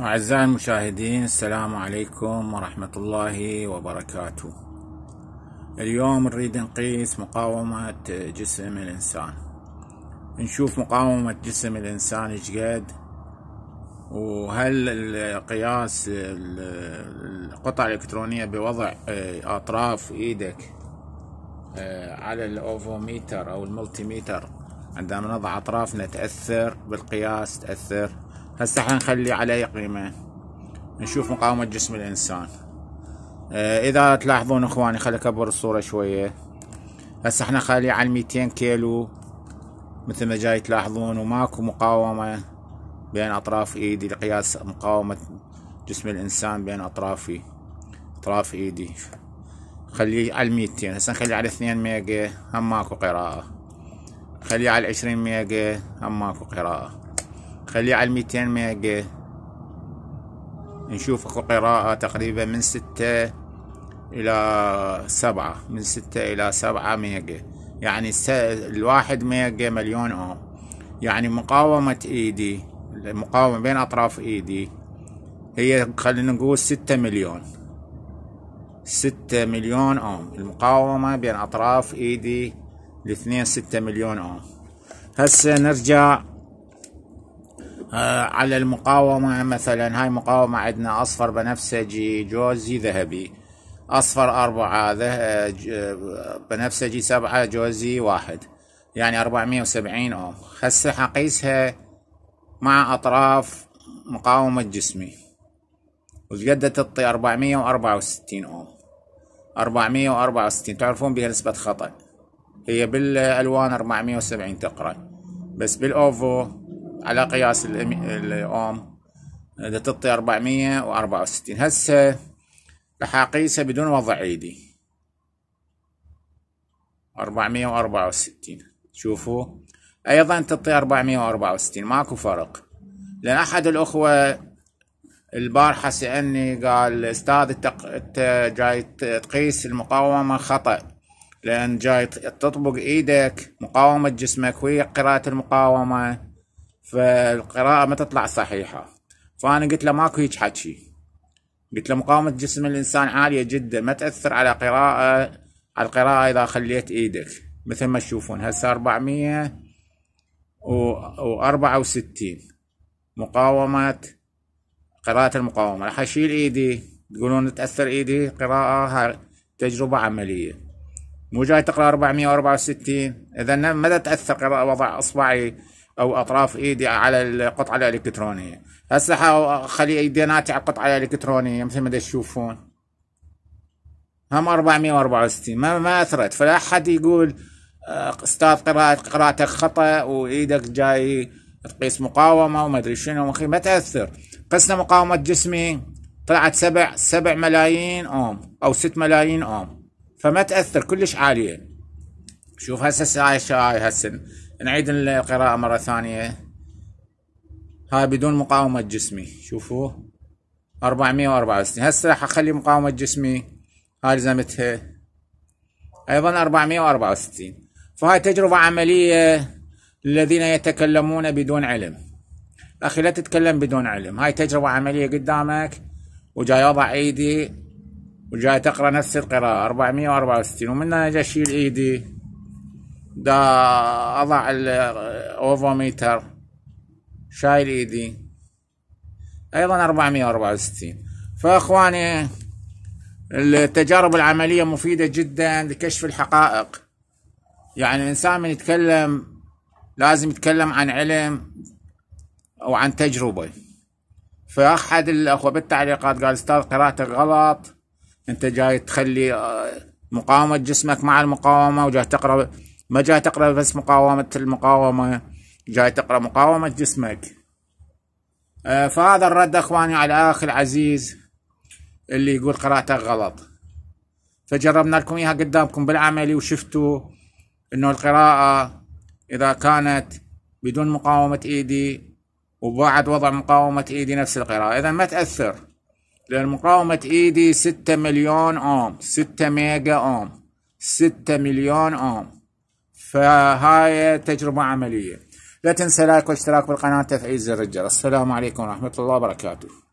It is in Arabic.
أعزائي المشاهدين السلام عليكم ورحمة الله وبركاته اليوم نريد نقيس مقاومة جسم الإنسان نشوف مقاومة جسم الإنسان إيش وهل القياس القطع الإلكترونية بوضع أطراف إيدك آه، على الأوفوميتر أو الملتيميتر عندما نضع أطرافنا تأثر بالقياس تأثر هسه حنخلي عليه قيمة نشوف مقاومة جسم الإنسان آه إذا تلاحظون إخواني خلي أكبر الصورة شوية هسه احنا خالي على 200 كيلو مثل ما جاي تلاحظون وماكو مقاومة بين أطراف إيدي لقياس مقاومة جسم الإنسان بين أطرافي أطراف إيدي خليه على 200 هسه نخليه على 2 ميجا هم ماكو قراءة خليه على 20 ميجا هم ماكو قراءة خليه على 200 ميجا نشوف اكو قراءة تقريبا من ستة إلى سبعة من ستة إلى سبعة ميجا يعني الواحد ميجا مليون أوم يعني مقاومة إيدي المقاومة بين أطراف إيدي هي خلينا نقول ستة مليون ستة مليون أوم المقاومة بين أطراف إيدي الاثنين ستة مليون أوم هسه نرجع آه، على المقاومة مثلا هاي مقاومة عندنا أصفر بنفسجي جوزي ذهبي أصفر أربعة بنفسجي سبعة جوزي واحد يعني 470 أوم هسه حقيسها مع أطراف مقاومة جسمي وجدة تعطي 464 أوم 464 تعرفون بها نسبة خطأ هي بالألوان 470 تقرأ بس بالأوفو على قياس الاوم تعطي 464 هسه راح اقيسها بدون وضع ايدي 464 شوفوا ايضا تعطي 464 ماكو فرق لان احد الاخوه البارحة سألني قال استاذ التق... انت جاي تقيس المقاومة خطأ لان جاي تطبق ايدك مقاومة جسمك ويا قراءة المقاومة فالقراءة ما تطلع صحيحة فأنا قلت له ماكو هيك حكي قلت له مقاومة جسم الإنسان عالية جدا ما تأثر على قراءة على القراءة إذا خليت إيدك مثل ما تشوفون هسه 400 وأربعة وستين مقاومة قراءة المقاومة راح أشيل إيدي تقولون تأثر إيدي قراءة تجربة عملية مو جاي تقرأ 464 إذا ما تاثر قراءة وضع إصبعي او اطراف ايدي على القطعه الالكترونيه هسه اخلي ايديناتي على القطعه الالكترونيه مثل ما تشوفون هم 464 ما ما اثرت فلا احد يقول آه، استاذ قراءة قراءتك خطا وايدك جاي تقيس مقاومه وما ادري شنو ما تاثر قسنا مقاومه جسمي طلعت سبع سبع ملايين اوم او ست ملايين اوم فما تاثر كلش عاليه شوف هسه هاي هسه نعيد القراءة مرة ثانية هاي بدون مقاومة جسمي شوفوا 464 هسه راح اخلي مقاومة جسمي هاي لزمتها ايضا 464 فهاي تجربة عملية للذين يتكلمون بدون علم اخي لا تتكلم بدون علم هاي تجربة عملية قدامك وجاي اضع ايدي وجاي تقرا نفس القراءة 464 ومن اجي اشيل ايدي دا اضع الاوفوميتر شايل ايدي ايضا 464 فاخواني التجارب العمليه مفيده جدا لكشف الحقائق يعني الانسان من يتكلم لازم يتكلم عن علم او عن تجربه فاحد الاخوه بالتعليقات قال استاذ قراءتك غلط انت جاي تخلي آه، مقاومه جسمك مع المقاومه وجاي تقرا ما جاي تقرا بس مقاومه المقاومه جاي تقرا مقاومه جسمك آه، فهذا الرد اخواني على الاخ العزيز اللي يقول قراءتك غلط فجربنا لكم اياها قدامكم بالعملي وشفتوا انه القراءه اذا كانت بدون مقاومه ايدي وبعد وضع مقاومه ايدي نفس القراءه اذا ما تاثر لان مقاومه ايدي 6 مليون اوم 6 ميجا اوم 6 مليون اوم فهاي تجربة عملية لا تنسى لايك واشتراك بالقناة تفعيل زر الجرس السلام عليكم ورحمة الله وبركاته